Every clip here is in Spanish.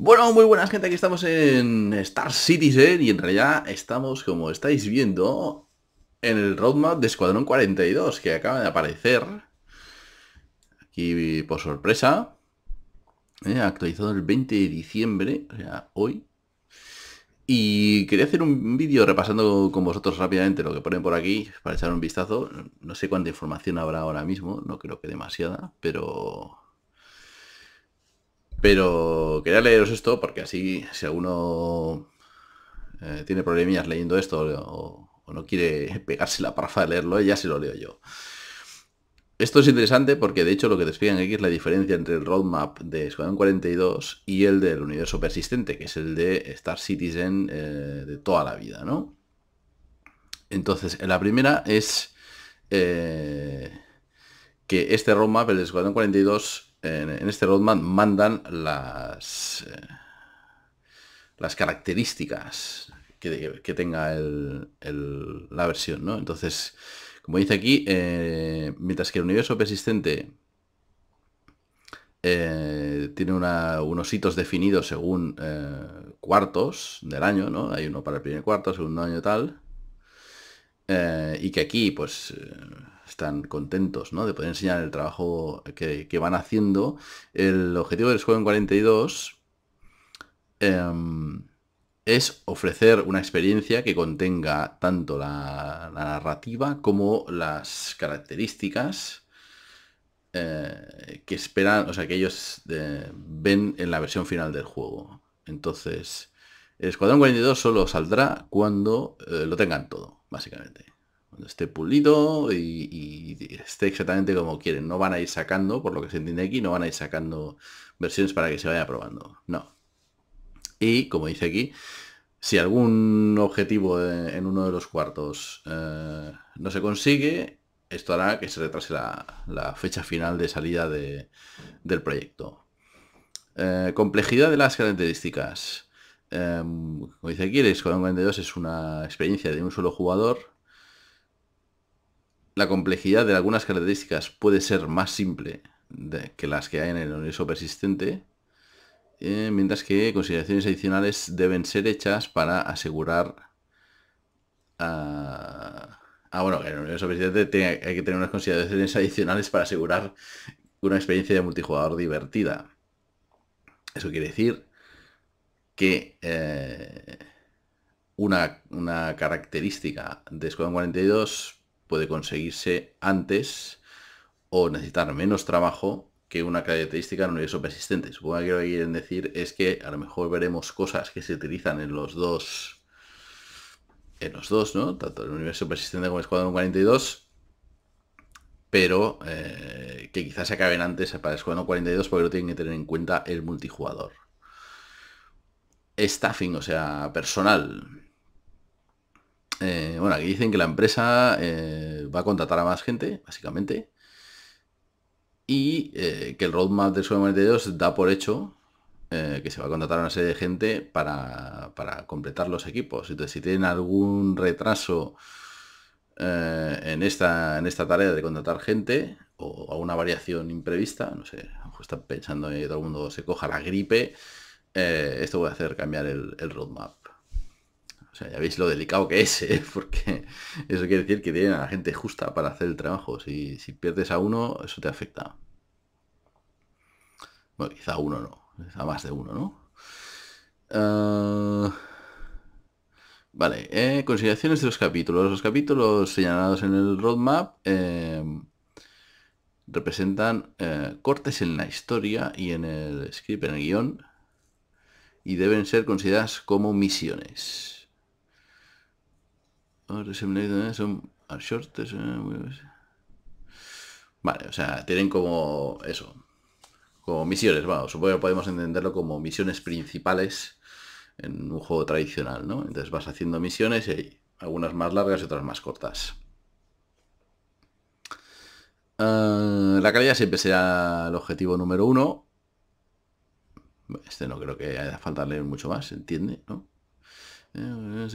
Bueno, muy buenas gente, aquí estamos en Star Citizen ¿eh? y en realidad estamos, como estáis viendo, en el roadmap de Escuadrón 42 que acaba de aparecer. Aquí por sorpresa. ¿eh? actualizado el 20 de diciembre, o sea, hoy. Y quería hacer un vídeo repasando con vosotros rápidamente lo que ponen por aquí, para echar un vistazo. No sé cuánta información habrá ahora mismo, no creo que demasiada, pero... Pero quería leeros esto porque así si alguno eh, tiene problemillas leyendo esto o, no quiere pegarse la parfa de leerlo, ya se lo leo yo. Esto es interesante porque de hecho lo que te explican aquí es la diferencia entre el roadmap de Escuadrón 42 y el del universo persistente, que es el de Star Citizen eh, de toda la vida, ¿no? Entonces, la primera es eh, que este roadmap, el de Escuadrón 42, en este roadmap mandan las, eh, las características que, que tenga el, la versión, ¿no? Entonces, como dice aquí, eh, mientras que el universo persistente eh, tiene unos hitos definidos según cuartos del año, ¿no? Hay uno para el primer cuarto, segundo año tal. y que aquí, pues están contentos ¿no? de poder enseñar el trabajo que, van haciendo. El objetivo del Squadron 42 em, es ofrecer una experiencia que contenga tanto la, narrativa como las características eh, que esperan, o sea, que ellos eh, ven en la versión final del juego. Entonces, el Escuadrón 42 solo saldrá cuando eh, lo tengan todo, básicamente esté pulido y, esté exactamente como quieren. No van a ir sacando, por lo que se entiende aquí, no van a ir sacando versiones para que se vaya probando. No. Y como dice aquí, si algún objetivo en uno de los cuartos eh, no se consigue, esto hará que se retrase la, fecha final de salida del proyecto. Eh, complejidad de las características. Eh, como dice aquí, el Escuadrón 42 es una experiencia de un solo jugador la complejidad de algunas características puede ser más simple que las que hay en el universo persistente, eh, mientras que consideraciones adicionales deben ser hechas para asegurar... ah, ah bueno, que en el universo persistente hay que tener unas consideraciones adicionales para asegurar una experiencia de multijugador divertida. Eso quiere decir que eh, una, una característica de Squadron 42 puede conseguirse antes o necesitar menos trabajo que una característica en un universo persistente. Supongo que lo que quieren decir es que a lo mejor veremos cosas que se utilizan en los dos, en los dos, ¿no? Tanto el universo persistente como el Escuadrón 42, pero eh, que quizás se acaben antes para el Escuadrón 42 porque lo tienen que tener en cuenta el multijugador. Staffing, o sea, personal. Eh, bueno, aquí dicen que la empresa eh, va a contratar a más gente, básicamente, y eh, que el roadmap del su 42 da por hecho que se va a contratar a una serie de gente para, completar los equipos. Entonces, si tienen algún retraso en, esta, en esta tarea de contratar gente, o alguna variación imprevista, no sé, a lo están pensando que todo el mundo se coja la gripe, esto puede hacer cambiar el roadmap. O sea, ya veis lo delicado que es, ¿eh? porque eso quiere decir que tienen a la gente justa para hacer el trabajo. Si, pierdes a uno, eso te afecta. Bueno, quizá a uno no, a más de uno, ¿no? Ah, vale, eh, consideraciones de los capítulos. Los capítulos señalados en el roadmap eh, representan cortes en la historia y en el script, en el guión, y deben ser consideradas como misiones. ¿eh? Son ¿eh? Vale, o sea, tienen como eso. Como misiones, vamos. Supongo que podemos entenderlo como misiones principales en un juego tradicional, ¿no? Entonces vas haciendo misiones y algunas más largas y otras más cortas. Ah, la calidad siempre será el objetivo número uno. Este no creo que haya falta leer mucho más, entiende? ¿no? pues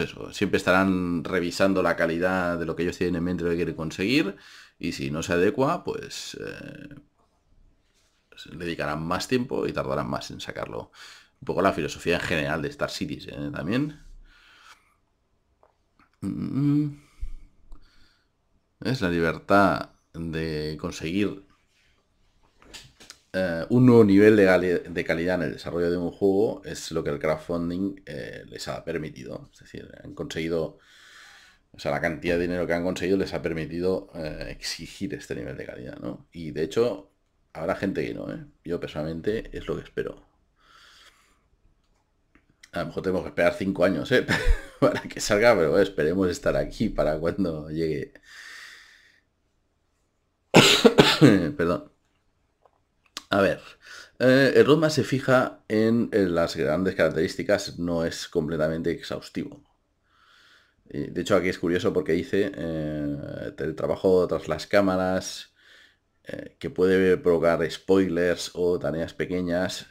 eso, siempre estarán revisando la calidad de lo que ellos tienen en mente, lo que quieren conseguir, y si no se adecua, pues, eh, pues le dedicarán más tiempo y tardarán más en sacarlo. Un poco la filosofía en general de Star Cities ¿eh? también. Mm, mm, mm. Es la libertad de conseguir eh, un nuevo nivel de, de, calidad en el desarrollo de un juego es lo que el crowdfunding eh, les ha permitido. Es decir, han conseguido, o sea, la cantidad de dinero que han conseguido les ha permitido eh, exigir este nivel de calidad, ¿no? Y de hecho, habrá gente que no, Yo personalmente es lo que espero. A lo mejor tenemos que esperar cinco años, Para que salga, pero esperemos estar aquí para cuando llegue Perdón. A ver. Eh, el Roma se fija en, las grandes características, no es completamente exhaustivo. De hecho, aquí es curioso porque dice eh, el trabajo tras las cámaras, eh, que puede provocar spoilers o tareas pequeñas,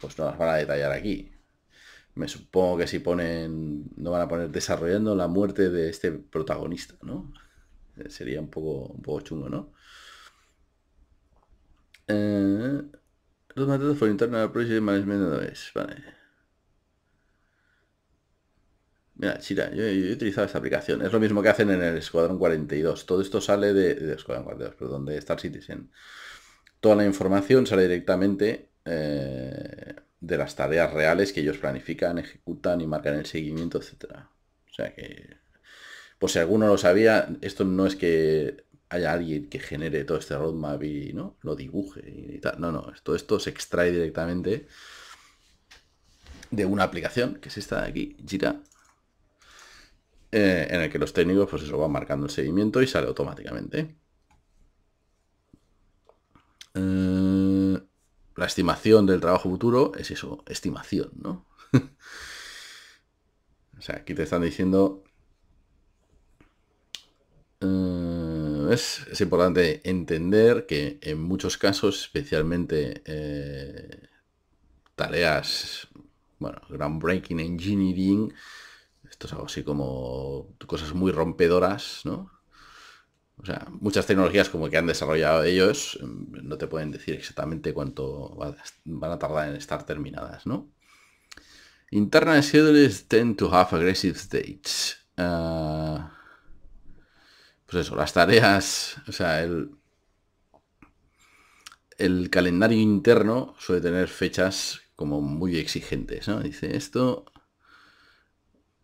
pues no las van a detallar aquí. Me supongo que si ponen, no van a poner desarrollando la muerte de este protagonista, ¿no? Sería un poco, un poco chungo, ¿no? Eh, los de management Vale. Mira, Chira, yo, he utilizado esta aplicación. Es lo mismo que hacen en el Escuadrón 42. Todo esto sale de, de Escuadrón 42, perdón, de Star Citizen. Toda la información sale directamente eh, de las tareas reales que ellos planifican, ejecutan y marcan el seguimiento, etcétera. O sea que, pues si alguno lo sabía, esto no es que haya alguien que genere todo este roadmap y ¿no? lo dibuje y tal. No, no, todo esto se extrae directamente de una aplicación, que es esta de aquí, Jira, eh, en el que los técnicos, pues eso, van marcando el seguimiento y sale automáticamente. Eh, la estimación del trabajo futuro es eso, estimación, ¿no? o sea, aquí te están diciendo... Eh, es, importante entender que en muchos casos, especialmente eh, tareas, bueno, groundbreaking engineering, esto es algo así como cosas muy rompedoras, ¿no? O sea, muchas tecnologías como que han desarrollado ellos mm, no te pueden decir exactamente cuánto van a tardar en estar terminadas, ¿no? Internal schedules tend to have aggressive states. Ah, pues eso, las tareas, o sea, el, el calendario interno suele tener fechas como muy exigentes, ¿no? Dice esto...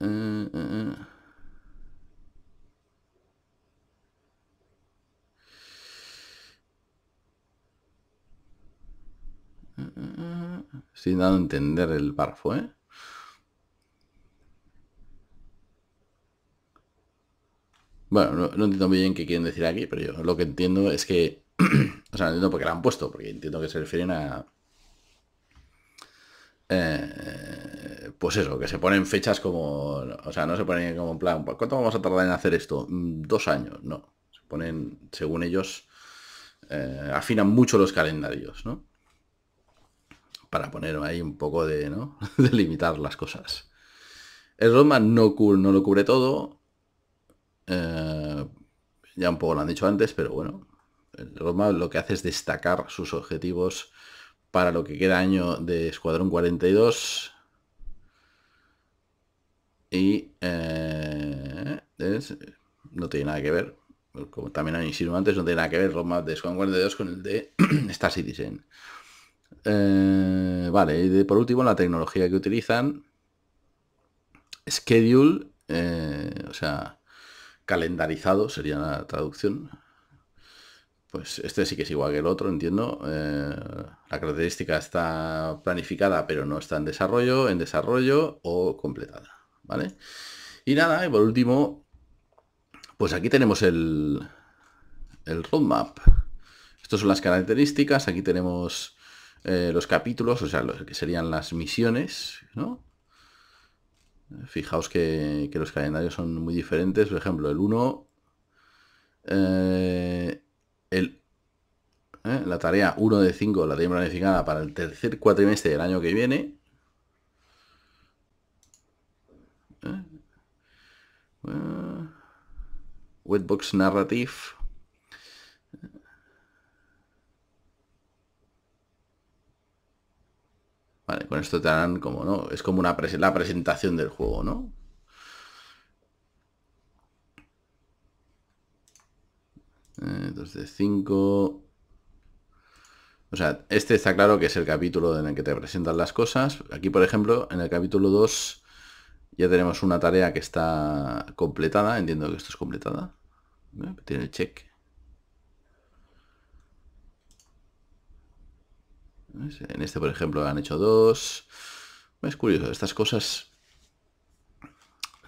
Eh, eh, eh. Estoy dando a entender el párrafo, ¿eh? Bueno, no, entiendo muy bien qué quieren decir aquí, pero yo lo que entiendo es que... o sea, no entiendo por qué la han puesto, porque entiendo que se refieren a... Eh, pues eso, que se ponen fechas como... O sea, no se ponen como en plan, pues, ¿cuánto vamos a tardar en hacer esto? Mm, dos años, no. Se ponen, según ellos, eh, afinan mucho los calendarios, ¿no? Para poner ahí un poco de, ¿no? de limitar las cosas. El Roma no, no lo cubre todo, eh, ya un poco lo han dicho antes, pero bueno, el roadmap lo que hace es destacar sus objetivos para lo que queda año de Escuadrón 42. Y eh, no tiene nada que ver, como también han insinuado antes, no tiene nada que ver el roadmap de Escuadrón 42 con el de Star Citizen. Eh, vale, y por último la tecnología que utilizan, Schedule, eh, o sea, calendarizado, sería la traducción. Pues este sí que es igual que el otro, entiendo. Eh, la característica está planificada, pero no está en desarrollo, en desarrollo o completada. ¿Vale? Y nada, y por último, pues aquí tenemos el, el roadmap. Estas son las características, aquí tenemos eh, los capítulos, o sea, lo que serían las misiones, ¿no? Fijaos que, los calendarios son muy diferentes. Por ejemplo, el 1, eh, eh, la tarea 1 de 5 la tienen planificada para el tercer cuatrimestre del año que viene. Eh, webbox Narrative con esto te harán como, ¿no? Es como una la presentación del juego, ¿no? Entonces, eh, 5. O sea, este está claro que es el capítulo en el que te presentan las cosas. Aquí, por ejemplo, en el capítulo 2 ya tenemos una tarea que está completada. Entiendo que esto es completada. ¿Eh? Tiene el check. En este, por ejemplo, han hecho dos. Es curioso, estas cosas...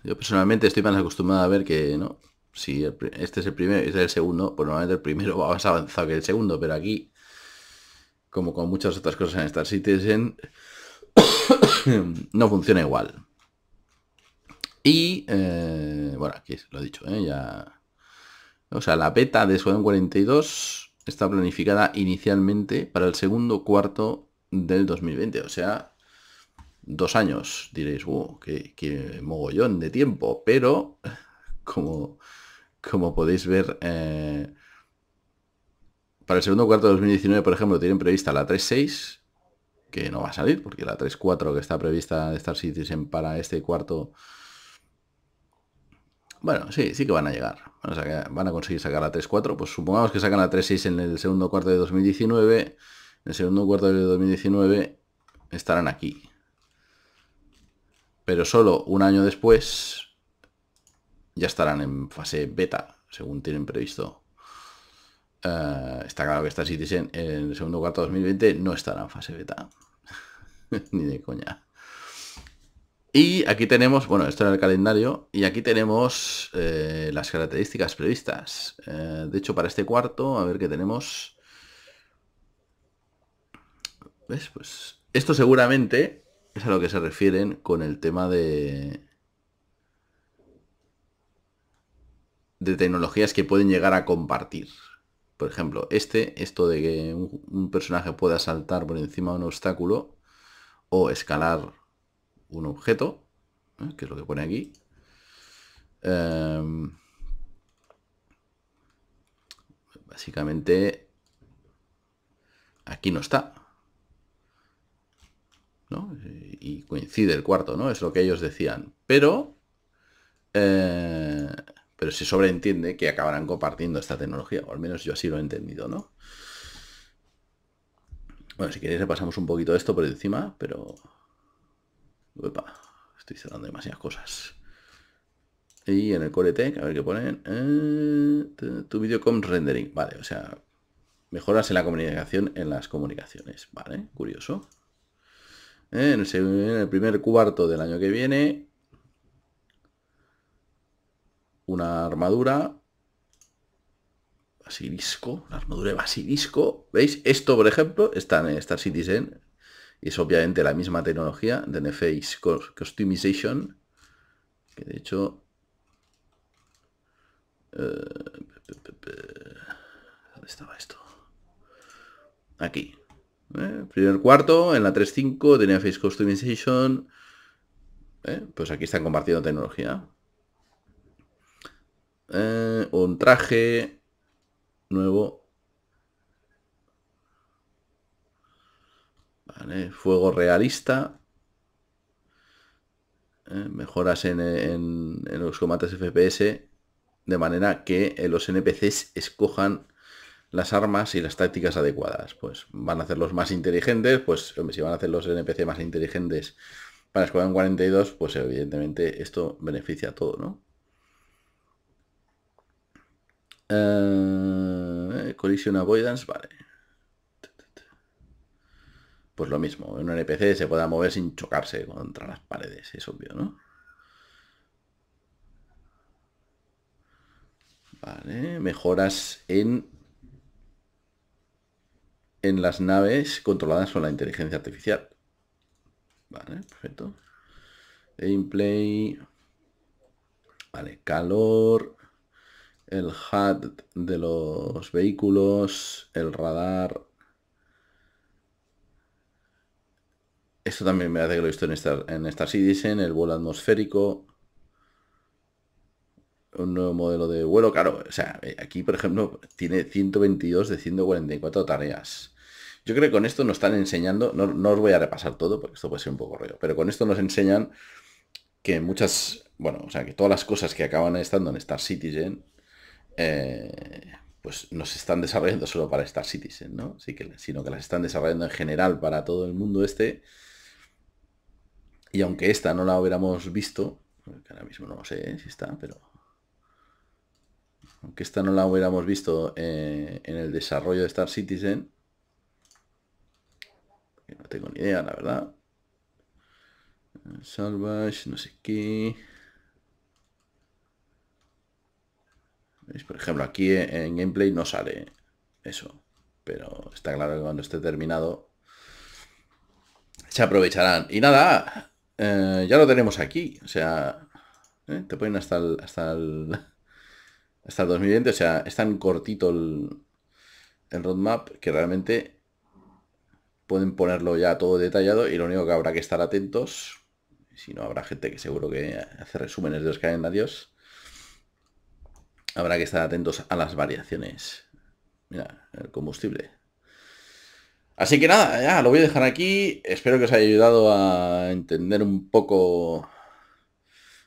Yo personalmente estoy más acostumbrado a ver que, ¿no? Si este es el primero y este es el segundo, pues normalmente el primero va más avanzado que el segundo, pero aquí, como con muchas otras cosas en Star Citizen, no funciona igual. Y, eh, bueno, aquí lo he dicho, ¿eh? O sea, la beta de en 42 está planificada inicialmente para el segundo cuarto del 2020, o sea, dos años. Diréis, que qué, mogollón de tiempo, pero como, como podéis ver, eh, para el segundo cuarto de 2019, por ejemplo, tienen prevista la 3.6, que no va a salir, porque la 3.4 que está prevista de Star Citizen para este cuarto bueno, sí, sí que van a llegar. Van a, conseguir sacar la 3-4. Pues supongamos que sacan la 3-6 en el segundo cuarto de 2019. En el segundo cuarto de 2019 estarán aquí. Pero solo un año después ya estarán en fase beta, según tienen previsto. Eh, está claro que esta Citizen en el segundo cuarto de 2020 no estará en fase beta. Ni de coña. Y aquí tenemos, bueno, esto era el calendario, y aquí tenemos eh, las características previstas. Eh, de hecho, para este cuarto, a ver qué tenemos. Pues esto seguramente es a lo que se refieren con el tema de... de tecnologías que pueden llegar a compartir. Por ejemplo, este, esto de que un, un personaje pueda saltar por encima de un obstáculo o escalar un objeto, ¿eh? que es lo que pone aquí. Em, básicamente, aquí no está. Y coincide el cuarto, ¿no? Es lo que ellos decían. Pero, eh, pero se sobreentiende que acabarán compartiendo esta tecnología, o al menos yo así lo he entendido, ¿no? Bueno, si queréis repasamos un poquito esto por encima, pero estoy cerrando demasiadas cosas. Y en el a ver qué ponen. Eh, tu video con rendering. Vale, o sea, mejoras en la comunicación en las comunicaciones. Vale, curioso. Eh, en, el, primer cuarto del año que viene, una armadura basilisco, la armadura de basilisco. ¿Veis? Esto, por ejemplo, está en Star Citizen. Y es obviamente la misma tecnología de NFX Customization, que de hecho... Eh, ¿Dónde estaba esto? Aquí. ¿eh? Primer cuarto, en la 3.5 de face Customization. ¿eh? Pues aquí están compartiendo tecnología. un traje nuevo fuego realista. ¿eh? mejoras en, los combates FPS de manera que los NPCs escojan las armas y las tácticas adecuadas. Pues van a hacerlos más inteligentes, pues si van a hacer los NPC más inteligentes para un 42, pues evidentemente esto beneficia a todo, ¿no? Eh, collision Avoidance, vale. Pues lo mismo, en un NPC se pueda mover sin chocarse contra las paredes, es obvio, ¿no? Vale, mejoras en en las naves controladas con la inteligencia artificial. Vale, perfecto. Gameplay. Vale, calor. El HUD de los vehículos. El radar Esto también me hace que lo he visto en Star, en Citizen, el vuelo atmosférico. Un nuevo modelo de vuelo, claro. O sea, eh, aquí, por ejemplo, tiene 122 de 144 tareas. Yo creo que con esto nos están enseñando, no, os voy a repasar todo porque esto puede ser un poco rollo, pero con esto nos enseñan que muchas, bueno, o sea, que todas las cosas que acaban estando en Star Citizen, eh, pues no se están desarrollando solo para Star Citizen, ¿no? que, sino que las están desarrollando en general para todo el mundo este y aunque esta no la hubiéramos visto, que ahora mismo no sé eh, si está, pero... Aunque esta no la hubiéramos visto eh, en el desarrollo de Star Citizen, no tengo ni idea, la verdad. Salvage, no sé qué. Por ejemplo, aquí eh, en gameplay no sale eso. Pero está claro que cuando esté terminado se aprovecharán. Y nada, eh, ya lo tenemos aquí. O sea, ¿eh? te ponen hasta el, hasta el, hasta el 2020. O sea, es tan cortito el, el roadmap que realmente pueden ponerlo ya todo detallado y lo único que habrá que estar atentos, si no habrá gente que seguro que hace resúmenes de los calendarios, habrá que estar atentos a las variaciones. Mira, el combustible. Así que nada, ya lo voy a dejar aquí. Espero que os haya ayudado a entender un poco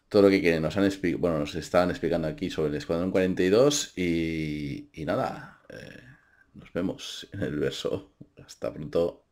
todo lo que Nos han bueno, nos están explicando aquí sobre el Escuadrón 42 y, nada, eh, nos vemos en el verso. Hasta pronto.